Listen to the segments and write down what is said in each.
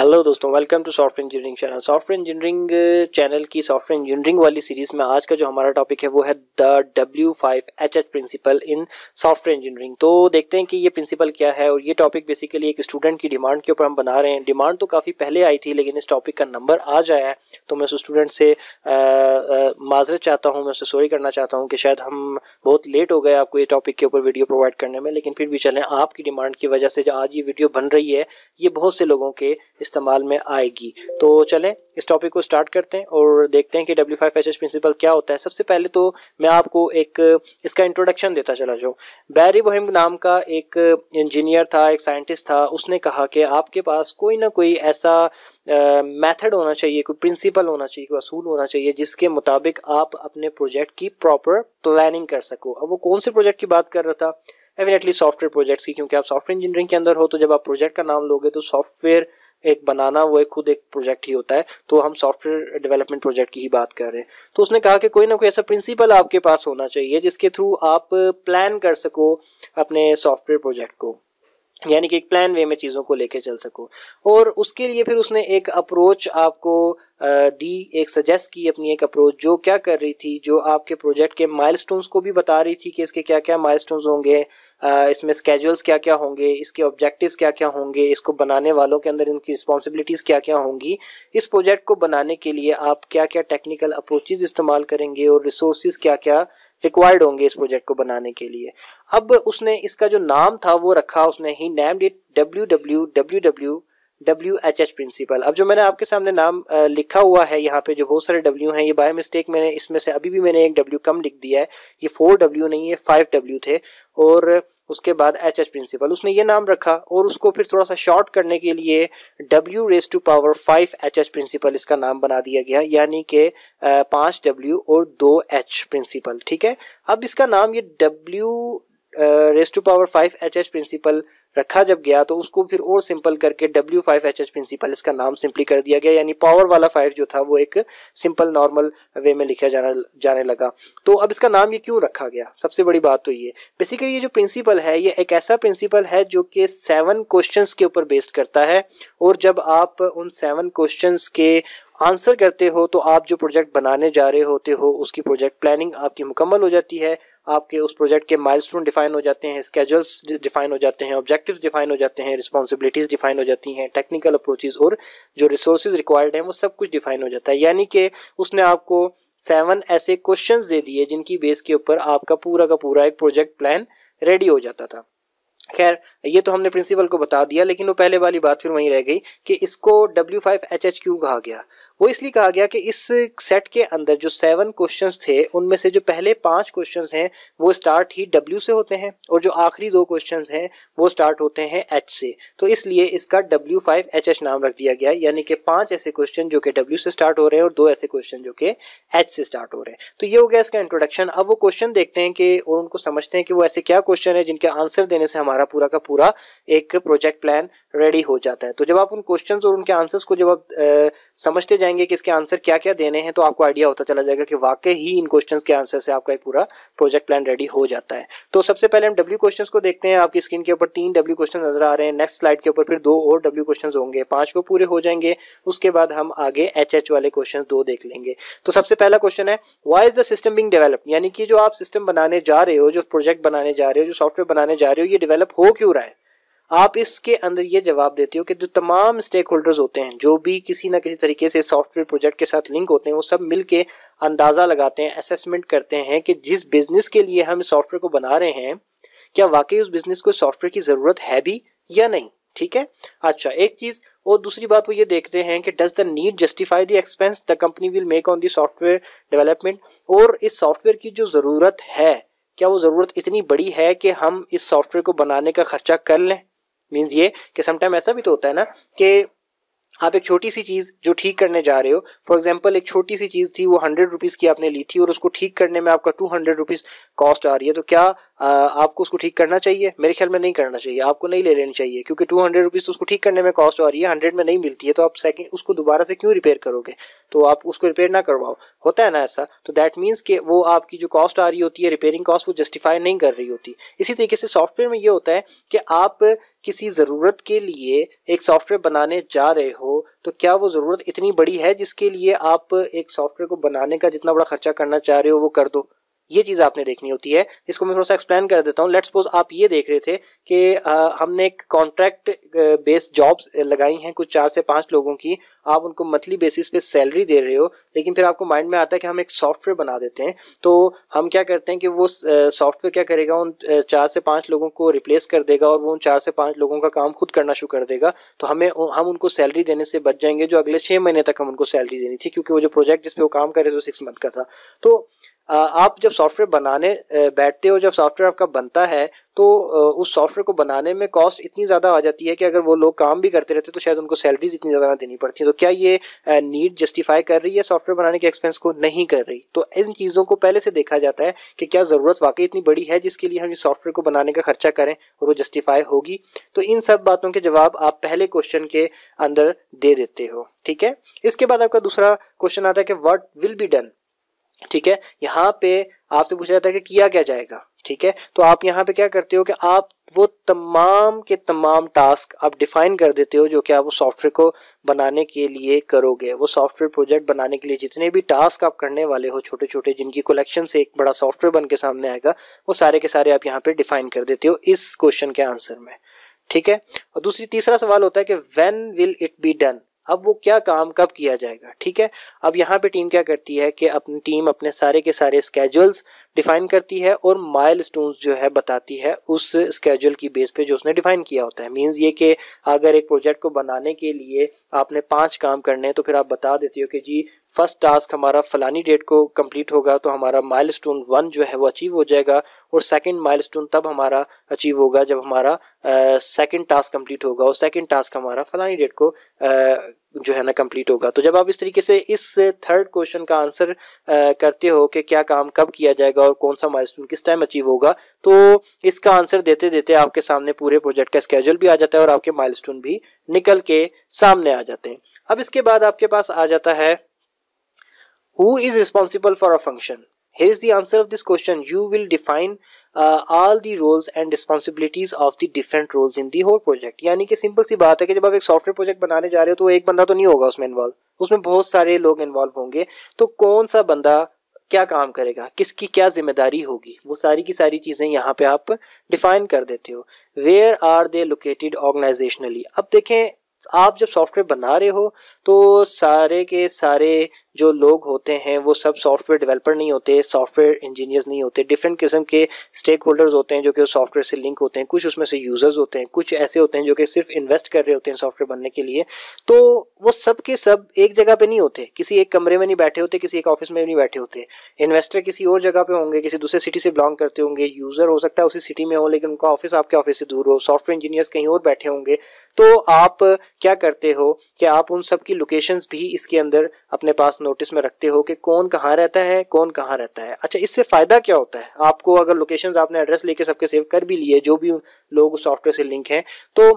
Hello दोस्तों welcome to software engineering channel software engineering channel की software engineering वाली series में आज का जो हमारा टॉपिक है वो है the W five H H principle in software engineering तो देखते हैं कि ये प्रिंसिपल क्या है और ये टॉपिक बेसिकली एक स्टूडेंट की डिमांड के ऊपर हम बना रहे हैं डिमांड तो काफ़ी पहले आई थी लेकिन इस टॉपिक का नंबर आ जाया है तो मैं उस स्टूडेंट से uh, uh, माजरत चाहता हूँ मैं उससे सॉरी करना चाहता हूँ कि शायद हम बहुत लेट हो गए आपको ये टॉपिक के ऊपर वीडियो प्रोवाइड करने में लेकिन फिर भी चलें आपकी डिमांड की वजह से जो आज ये वीडियो बन रही है ये बहुत से लोगों के इस्तेमाल में आएगी तो चलें इस टॉपिक को स्टार्ट करते हैं और देखते हैं कि W five H H principle क्या होता है सबसे पहले तो मैं आपको एक इसका इंट्रोडक्शन देता चला जाऊँ बैरी बोहिम नाम का एक इंजीनियर था एक साइंटिस्ट था उसने कहा कि आपके पास कोई ना कोई ऐसा मेथड होना चाहिए कोई प्रिंसिपल होना चाहिए कोई असूल होना चाहिए जिसके मुताबिक आप अपने प्रोजेक्ट की प्रॉपर प्लानिंग कर सको अब वो कौन से प्रोजेक्ट की बात कर रहा था एविनेटली सॉफ्टवेयर प्रोजेक्ट्स की क्योंकि आप सॉफ्टवेयर इंजीनियरिंग के अंदर हो तो जब आप प्रोजेक्ट का नाम लोगे तो सॉफ्टवेयर एक बनाना वो एक खुद एक प्रोजेक्ट ही होता है तो हम सॉफ्टवेयर डेवलपमेंट प्रोजेक्ट की ही बात कर रहे हैं तो उसने कहा कि कोई ना कोई ऐसा प्रिंसिपल आपके पास होना चाहिए जिसके थ्रू आप प्लान कर सको अपने सॉफ्टवेयर प्रोजेक्ट को यानी कि एक प्लान वे में चीज़ों को लेके चल सको और उसके लिए फिर उसने एक अप्रोच आपको दी एक सजेस्ट की अपनी एक अप्रोच जो क्या कर रही थी जो आपके प्रोजेक्ट के माइलस्टोन्स को भी बता रही थी कि इसके क्या क्या माइलस्टोन्स होंगे इसमें स्केजुअल्स क्या क्या होंगे इसके ऑब्जेक्टिव्स क्या क्या होंगे इसको बनाने वालों के अंदर इनकी रिस्पॉन्सिबिलिटीज़ क्या क्या होंगी इस प्रोजेक्ट को बनाने के लिए आप क्या क्या टेक्निकल अप्रोचेज इस्तेमाल करेंगे और रिसोर्स क्या क्या रिक्वायर्ड होंगे इस प्रोजेक्ट को बनाने के लिए अब उसने इसका जो नाम था वो रखा उसने ही named it W W W W W H H principle अब जो मैंने आपके सामने नाम लिखा हुआ है यहाँ पे जो बहुत सारे डब्ल्यू हैं ये बाय मिस्टेक मैंने इसमें से अभी भी मैंने एक डब्ल्यू कम लिख दिया है ये फोर डब्ल्यू नहीं है फाइव डब्ल्यू थे और उसके बाद एच एच प्रिंसिपल उसने ये नाम रखा और उसको फिर थोड़ा सा शॉर्ट करने के लिए W raise to power five H H principle इसका नाम बना दिया गया यानी कि पाँच डब्ल्यू और दो एच प्रिंसिपल ठीक है अब इसका नाम ये W raise to power five H H principle रखा जब गया तो उसको फिर और सिंपल करके W five H H principle इसका नाम सिंपली कर दिया गया यानी पावर वाला फाइव जो था वो एक सिंपल नॉर्मल वे में लिखा जाना जाने लगा तो अब इसका नाम ये क्यों रखा गया सबसे बड़ी बात तो ये बेसिकली ये जो प्रिंसिपल है ये एक ऐसा प्रिंसिपल है जो कि सेवन क्वेश्चन के ऊपर बेस्ड करता है और जब आप उन सेवन क्वेश्चन के आंसर करते हो तो आप जो प्रोजेक्ट बनाने जा रहे होते हो उसकी प्रोजेक्ट प्लानिंग आपकी मुकम्मल हो जाती है आपके उस प्रोजेक्ट के माइलस्टोन डिफाइन हो जाते हैं स्केजल्स डिफाइन हो जाते हैं ऑब्जेक्टिव डिफाइन हो जाते हैं रिस्पॉन्सिबिलिटीज़ डिफाइन हो जाती हैं टेक्निकल अप्रोचेज और जो रिसोर्स रिक्वायर्ड हैं वो सब कुछ डिफाइन हो जाता है यानी कि उसने आपको सेवन ऐसे क्वेश्चन दे दिए जिनकी बेस के ऊपर आपका पूरा का पूरा एक प्रोजेक्ट प्लान रेडी हो जाता था खैर ये तो हमने प्रिंसिपल को बता दिया लेकिन वो पहले वाली बात फिर वहीं रह गई कि इसको W5HHQ कहा गया वो इसलिए कहा गया कि इस सेट के अंदर जो सेवन क्वेश्चंस थे उनमें से जो पहले पांच क्वेश्चंस हैं वो स्टार्ट ही डब्ल्यू से होते हैं और जो आखिरी दो क्वेश्चंस हैं वो स्टार्ट होते हैं एच से तो इसलिए इसका डब्ल्यू फाइव एच एच नाम रख दिया गया यानी कि पांच ऐसे क्वेश्चन जो कि डब्ल्यू से स्टार्ट हो रहे हैं और दो ऐसे क्वेश्चन जो कि एच से स्टार्ट हो रहे हैं तो ये हो गया इसका इंट्रोडक्शन अब वो क्वेश्चन देखते हैं कि और उनको समझते हैं कि वो ऐसे क्या क्वेश्चन है जिनके आंसर देने से हमारा पूरा का पूरा एक प्रोजेक्ट प्लान रेडी हो जाता है तो जब आप उन क्वेश्चन और उनके आंसर्स को जब आप समझते जाए जाएंगे कि इसके आंसर क्या क्या देने हैं तो आपको आइडिया होता चला जाएगा कि वाकई ही इन क्वेश्चन के आंसर से आपका पूरा प्रोजेक्ट प्लान रेडी हो जाता है तो सबसे पहले हम डब्ल्यू क्वेश्चन को देखते हैं आपकी स्क्रीन के ऊपर तीन डब्ल्यू क्वेश्चन नजर आ रहे हैं नेक्स्ट स्लाइड के ऊपर फिर दो और डब्ल्यू क्वेश्चन होंगे पांच वो पूरे हो जाएंगे उसके बाद हम आगे एच एच वाले क्वेश्चन दो देख लेंगे तो सबसे पहला क्वेश्चन है why is the system being develop यानी कि जो आप सिस्टम बनाने जा रहे हो जो प्रोजेक्ट बनाने जा रहे हो जो सॉफ्टवेयर बनाने जा रहे हो ये डेवलप हो क्यों रहा है आप इसके अंदर ये जवाब देते हो कि जो तमाम स्टेक होल्डर्स होते हैं जो भी किसी ना किसी तरीके से सॉफ्टवेयर प्रोजेक्ट के साथ लिंक होते हैं वो सब मिल के अंदाज़ा लगाते हैं असेसमेंट करते हैं कि जिस बिज़नेस के लिए हम सॉफ्टवेयर को बना रहे हैं क्या वाकई उस बिज़नेस को सॉफ्टवेयर की ज़रूरत है भी या नहीं ठीक है अच्छा एक चीज़ और दूसरी बात वो ये देखते हैं कि does the need justify the expense the company will make on the software development और इस सॉफ्टवेयर की जो ज़रूरत है क्या वो ज़रूरत इतनी बड़ी है कि हम इस सॉफ्टवेयर को बनाने का खर्चा कर लें मीन्स ये कि समटाइम ऐसा भी तो होता है ना कि आप एक छोटी सी चीज़ जो ठीक करने जा रहे हो फॉर एग्जाम्पल एक छोटी सी चीज़ थी वो हंड्रेड रुपीज़ की आपने ली थी और उसको ठीक करने में आपका टू हंड्रेड रुपीज़ कॉस्ट आ रही है तो क्या आ, आपको उसको ठीक करना चाहिए मेरे ख्याल में नहीं करना चाहिए आपको नहीं ले लेनी चाहिए क्योंकि टू हंड्रेड रुपीज़ तो उसको ठीक करने में कॉस्ट आ रही है हंड्रेड में नहीं मिलती है तो आप सेकेंड उसको दोबारा से क्यों रिपेयर करोगे तो आप उसको रिपेयर ना करवाओ होता है ना ऐसा तो दैट मीन्स कि वो आपकी जो कॉस्ट आ रही होती है रिपेयरिंग कॉस्ट वो जस्टिफाई नहीं कर रही होती इसी तरीके से सॉफ्टवेयर में ये होता है कि आप किसी ज़रूरत के लिए एक सॉफ्टवेयर बनाने जा रहे हो तो क्या वो ज़रूरत इतनी बड़ी है जिसके लिए आप एक सॉफ्टवेयर को बनाने का जितना बड़ा खर्चा करना चाह रहे हो वो कर दो ये चीज़ आपने देखनी होती है इसको मैं थोड़ा सा एक्सप्लेन कर देता हूँ लेट सपोज आप ये देख रहे थे कि हमने एक कॉन्ट्रैक्ट बेस्ड जॉब्स लगाई हैं कुछ चार से पांच लोगों की आप उनको मंथली बेसिस पे सैलरी दे रहे हो लेकिन फिर आपको माइंड में आता है कि हम एक सॉफ्टवेयर बना देते हैं तो हम क्या करते हैं कि वो सॉफ्टवेयर क्या करेगा उन चार से पाँच लोगों को रिप्लेस कर देगा और वो उन चार से पाँच लोगों का काम खुद करना शुरू कर देगा तो हमें हम उनको सैलरी देने से बच जाएंगे जो अगले छः महीने तक हम उनको सैलरी देनी थी क्योंकि वो जो प्रोजेक्ट जिसपे वो काम कर रहे थे सिक्स मंथ का था तो आप जब सॉफ्टवेयर बनाने बैठते हो जब सॉफ्टवेयर आपका बनता है तो उस सॉफ्टवेयर को बनाने में कॉस्ट इतनी ज़्यादा आ जाती है कि अगर वो लोग काम भी करते रहते तो शायद उनको सैलरीज इतनी ज़्यादा देनी पड़ती है तो क्या ये नीड जस्टिफाई कर रही है सॉफ्टवेयर बनाने के एक्सपेंस को नहीं कर रही तो इन चीज़ों को पहले से देखा जाता है कि क्या ज़रूरत वाकई इतनी बड़ी है जिसके लिए हम इस सॉफ्टवेयर को बनाने का खर्चा करें और वो जस्टिफाई होगी तो इन सब बातों के जवाब आप पहले क्वेश्चन के अंदर दे देते हो ठीक है इसके बाद आपका दूसरा क्वेश्चन आता है कि वट विल बी डन ठीक है यहाँ पे आपसे पूछा जाता है कि किया क्या जाएगा ठीक है तो आप यहाँ पे क्या करते हो कि आप वो तमाम के तमाम टास्क आप डिफाइन कर देते हो जो कि आप उस सॉफ्टवेयर को बनाने के लिए करोगे वो सॉफ्टवेयर प्रोजेक्ट बनाने के लिए जितने भी टास्क आप करने वाले हो छोटे छोटे जिनकी कलेक्शन से एक बड़ा सॉफ्टवेयर बन के सामने आएगा वो सारे के सारे आप यहाँ पे डिफाइन कर देते हो इस क्वेश्चन के आंसर में ठीक है और दूसरी तीसरा सवाल होता है कि when will it be done अब वो क्या काम कब किया जाएगा ठीक है अब यहाँ पे टीम क्या करती है कि अपनी टीम अपने सारे के सारे स्केजुअल्स डिफाइन करती है और माइल जो है बताती है उस स्केजुअल की बेस पे जो उसने डिफाइन किया होता है मींस ये कि अगर एक प्रोजेक्ट को बनाने के लिए आपने पांच काम करने हैं तो फिर आप बता देती हो कि जी फर्स्ट टास्क हमारा फलानी डेट को कंप्लीट होगा तो हमारा माइलस्टोन वन जो है वो अचीव हो जाएगा और सेकंड माइलस्टोन तब हमारा अचीव होगा जब हमारा सेकंड टास्क कंप्लीट होगा और सेकंड टास्क हमारा फलानी डेट को आ, जो है ना कंप्लीट होगा तो जब आप इस तरीके से इस थर्ड क्वेश्चन का आंसर करते हो कि क्या काम कब किया जाएगा और कौन सा माइल किस टाइम अचीव होगा तो इसका आंसर देते देते आपके सामने पूरे प्रोजेक्ट का स्केड्यूल भी आ जाता है और आपके माइल भी निकल के सामने आ जाते हैं अब इसके बाद आपके पास आ जाता है Who is responsible for a function? Here is the answer of this question. You will define uh, all the roles and responsibilities of the different roles in the whole project. yani ki simple si baat hai ki jab aap ek software project banane ja rahe ho to ek banda to nahi hoga usme involve usme bahut sare log involve honge to kaun sa banda क्या काम करेगा किसकी क्या जिम्मेदारी होगी वो सारी की सारी चीज़ें यहाँ पे आप डिफाइन कर देते हो where are they located organisationally अब देखें आप जब सॉफ्टवेयर बना रहे हो तो सारे के सारे जो लोग होते हैं वो सब सॉफ्टवेयर डेवलपर नहीं होते सॉफ्टवेयर इंजीनियर्स नहीं होते डिफरेंट किस्म के स्टेक होल्डर्स होते हैं जो कि उस सॉफ्टवेयर से लिंक होते हैं कुछ उसमें से यूज़र्स होते हैं कुछ ऐसे होते हैं जो कि सिर्फ इन्वेस्ट कर रहे होते हैं सॉफ्टवेयर बनने के लिए तो वो सब के सब एक जगह पे नहीं होते किसी एक कमरे में नहीं बैठे होते किसी एक ऑफिस में नहीं बैठे होते इन्वेस्टर किसी और जगह पे होंगे किसी दूसरे सिटी से बिलोंग करते होंगे यूज़र हो सकता है उसी सिटी में हो लेकिन उनका ऑफिस आपके ऑफिस से दूर हो सॉफ्टवेयर इंजीनियर्स कहीं और बैठे होंगे तो आप क्या करते हो कि आप उन सब की लोकेशन भी इसके अंदर अपने पास नोटिस में रखते हो कि कौन कहाँ रहता है कौन कहाँ रहता है अच्छा इससे फ़ायदा क्या होता है आपको अगर लोकेशन आपने एड्रेस लेके सबके सेव कर भी लिए जो भी लोग सॉफ्टवेयर से लिंक हैं तो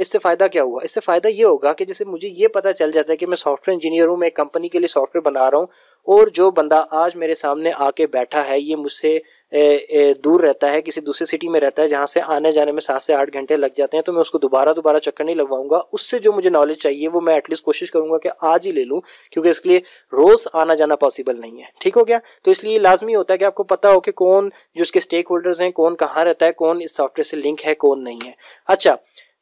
इससे फ़ायदा क्या हुआ इससे फ़ायदा ये होगा कि जैसे मुझे ये पता पता चल जाता है कि मैं सॉफ्टवेयर इंजीनियर हूँ मैं कंपनी के लिए सॉफ्टवेयर बना रहा हूँ और जो बंदा आज मेरे सामने आके बैठा है ये मुझसे दूर रहता है किसी दूसरी सिटी में रहता है जहाँ से आने जाने में सात से आठ घंटे लग जाते हैं तो मैं उसको दोबारा दोबारा चक्कर नहीं लगवाऊंगा उससे जो मुझे नॉलेज चाहिए वो मैं एटलीस्ट कोशिश करूंगा कि आज ही ले लूँ क्योंकि इसके लिए रोज़ आना जाना पॉसिबल नहीं है ठीक हो गया तो इसलिए लाजमी होता है कि आपको पता हो कि कौन जो उसके स्टेक होल्डर्स हैं कौन कहाँ रहता है कौन इस सॉफ्टवेयर से लिंक है कौन नहीं है अच्छा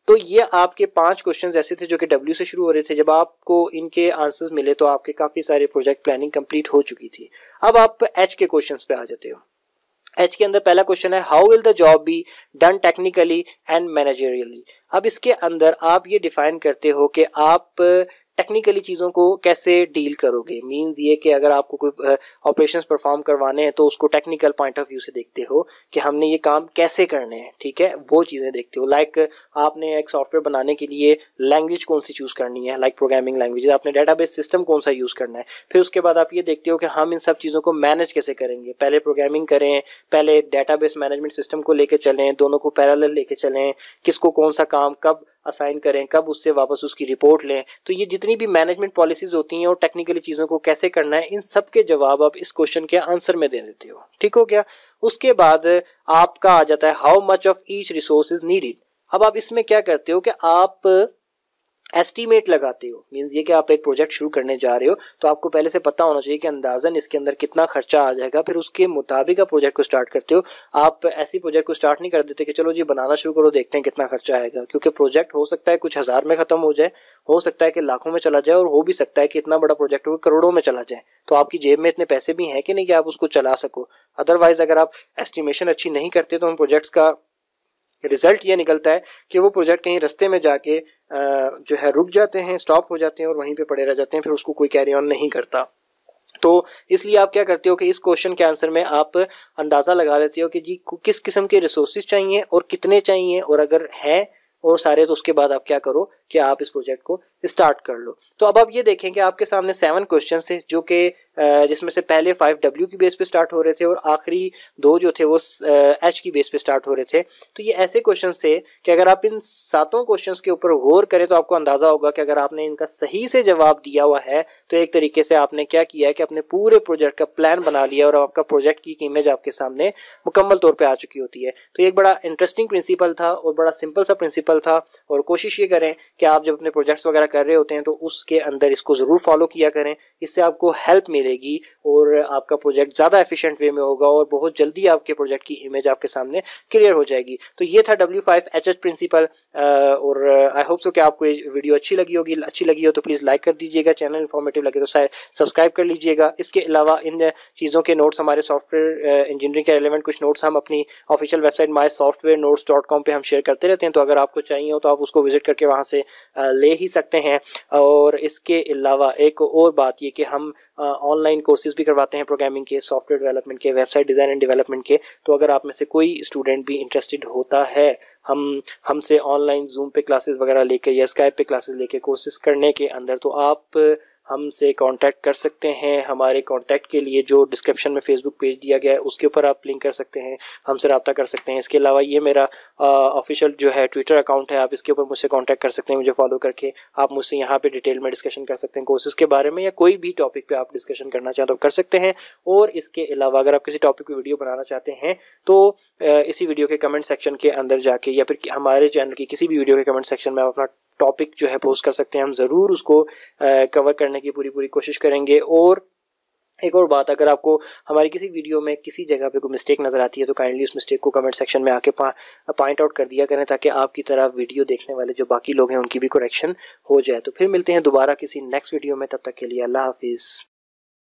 तो ये आपके पांच क्वेश्चंस ऐसे थे जो कि डब्ल्यू से शुरू हो रहे थे जब आपको इनके आंसर्स मिले तो आपके काफ़ी सारे प्रोजेक्ट प्लानिंग कंप्लीट हो चुकी थी अब आप एच के क्वेश्चन पे आ जाते हो एच के अंदर पहला क्वेश्चन है how will the job be done technically and managerially अब इसके अंदर आप ये डिफाइन करते हो कि आप टेक्निकली चीज़ों को कैसे डील करोगे मींस ये कि अगर आपको कोई ऑपरेशंस परफॉर्म करवाने हैं तो उसको टेक्निकल पॉइंट ऑफ व्यू से देखते हो कि हमने ये काम कैसे करने हैं ठीक है वो चीज़ें देखते हो लाइक like, आपने एक सॉफ्टवेयर बनाने के लिए लैंग्वेज कौन सी चूज़ करनी है लाइक प्रोग्रामिंग लैंग्वेज आपने डाटा सिस्टम कौन सा यूज़ करना है फिर उसके बाद आप ये देखते हो कि हम इन सब चीज़ों को मैनेज कैसे करेंगे पहले प्रोग्रामिंग करें पहले डाटा मैनेजमेंट सिस्टम को लेकर चलें दोनों को पैरल लेके चलें किसको कौन सा काम कब असाइन करें कब उससे वापस उसकी रिपोर्ट लें तो ये जितनी भी मैनेजमेंट पॉलिसीज होती हैं और टेक्निकली चीज़ों को कैसे करना है इन सब के जवाब आप इस क्वेश्चन के आंसर में दे देते हो ठीक हो गया उसके बाद आपका आ जाता है how much of each resource is needed अब आप इसमें क्या करते हो कि आप एस्टीमेट लगाते हो मीन्स ये कि आप एक प्रोजेक्ट शुरू करने जा रहे हो तो आपको पहले से पता होना चाहिए कि अंदाजन इसके अंदर कितना खर्चा आ जाएगा फिर उसके मुताबिक आप प्रोजेक्ट को स्टार्ट करते हो आप ऐसी प्रोजेक्ट को स्टार्ट नहीं कर देते कि चलो जी बनाना शुरू करो देखते हैं कितना खर्चा आएगा क्योंकि प्रोजेक्ट हो सकता है कुछ हज़ार में ख़त्म हो जाए हो सकता है कि लाखों में चला जाए और हो भी सकता है कि इतना बड़ा प्रोजेक्ट हो करोड़ों में चला जाए तो आपकी जेब में इतने पैसे भी हैं कि नहीं कि आप उसको चला सको अदरवाइज़ अगर आप एस्टिमेशन अच्छी नहीं करते तो उन प्रोजेक्ट्स का रिजल्ट ये निकलता है कि वो प्रोजेक्ट कहीं रस्ते में जाके जो है रुक जाते हैं स्टॉप हो जाते हैं और वहीं पे पड़े रह जाते हैं फिर उसको कोई कैरी ऑन नहीं करता तो इसलिए आप क्या करते हो कि इस क्वेश्चन के आंसर में आप अंदाज़ा लगा लेते हो कि जी किस किस्म के रिसोर्सेज चाहिए और कितने चाहिए और अगर हैं और सारे तो उसके बाद आप क्या करो कि आप इस प्रोजेक्ट को स्टार्ट कर लो तो अब आप ये देखें कि आपके सामने सेवन क्वेश्चन थे जो कि जिसमें से पहले फाइव डब्ल्यू की बेस पे स्टार्ट हो रहे थे और आखिरी दो जो थे वो एच की बेस पे स्टार्ट हो रहे थे तो ये ऐसे क्वेश्चन थे कि अगर आप इन सातों क्वेश्चन के ऊपर गौर करें तो आपको अंदाज़ा होगा कि अगर आपने इनका सही से जवाब दिया हुआ है तो एक तरीके से आपने क्या किया है कि अपने पूरे प्रोजेक्ट का प्लान बना लिया और आपका प्रोजेक्ट की इमेज आपके सामने मुकम्मल तौर पर आ चुकी होती है तो एक बड़ा इंटरेस्टिंग प्रिंसिपल था और बड़ा सिंपल सा प्रिंसिपल था और कोशिश ये करें कि आप जब अपने प्रोजेक्ट्स वगैरह कर रहे होते हैं तो उसके अंदर इसको ज़रूर फॉलो किया करें इससे आपको हेल्प मिलेगी और आपका प्रोजेक्ट ज़्यादा एफिशिएंट वे में होगा और बहुत जल्दी आपके प्रोजेक्ट की इमेज आपके सामने क्लियर हो जाएगी तो ये था W five H H principle और आई होप सो कि आपको ये वीडियो अच्छी लगी होगी अच्छी लगी हो तो प्लीज़ लाइक कर दीजिएगा चैनल इन्फॉर्मेटिव लगे तो सब्सक्राइब कर लीजिएगा इसके अलावा इन चीज़ों के नोट्स हमारे सॉफ्टवेयर इंजीनियरिंग के रिलेवेंट कुछ नोट्स हम अपनी official website my software notes dot com पर हम शेयर करते रहते हैं तो अगर आपको चाहिए हो तो आप उसको विजिट करके वहाँ से ले ही सकते हैं और इसके अलावा एक और बात ये कि हम ऑनलाइन कोर्सेज भी करवाते हैं प्रोग्रामिंग के सॉफ्टवेयर डेवलपमेंट के वेबसाइट डिज़ाइन एंड डेवलपमेंट के तो अगर आप में से कोई स्टूडेंट भी इंटरेस्टेड होता है हम हमसे ऑनलाइन जूम पे क्लासेस वगैरह लेके या स्काइप पे क्लासेस लेके कोर्सेज करने के अंदर तो आप हमसे कांटेक्ट कर सकते हैं हमारे कांटेक्ट के लिए जो डिस्क्रिप्शन में फेसबुक पेज दिया गया है उसके ऊपर आप लिंक कर सकते हैं हमसे रबता कर सकते हैं इसके अलावा ये मेरा ऑफिशियल जो है ट्विटर अकाउंट है आप इसके ऊपर मुझसे कॉन्टैक्ट कर सकते हैं मुझे फॉलो करके आप मुझसे यहाँ पर डिटेल में डिस्कशन कर सकते हैं कोर्सेज़ के बारे में या कोई भी टॉपिक पर आप डिस्कशन करना चाहते हो कर सकते हैं और इसके अलावा अगर आप किसी टॉपिक पर वीडियो बनाना चाहते हैं तो इसी वीडियो के कमेंट सेक्शन के अंदर जाके या फिर हमारे चैनल की किसी भी वीडियो के कमेंट सेक्शन में आप अपना टॉपिक जो है पोस्ट कर सकते हैं हम ज़रूर उसको कवर करने की पूरी पूरी कोशिश करेंगे और एक और बात अगर आपको हमारी किसी वीडियो में किसी जगह पे कोई मिस्टेक नज़र आती है तो काइंडली उस मिस्टेक को कमेंट सेक्शन में आके पॉइंट आउट कर दिया करें ताकि आपकी तरह वीडियो देखने वाले जो बाकी लोग हैं उनकी भी करेक्शन हो जाए तो फिर मिलते हैं दोबारा किसी नेक्स्ट वीडियो में तब तक के लिए अल्लाह हाफिज़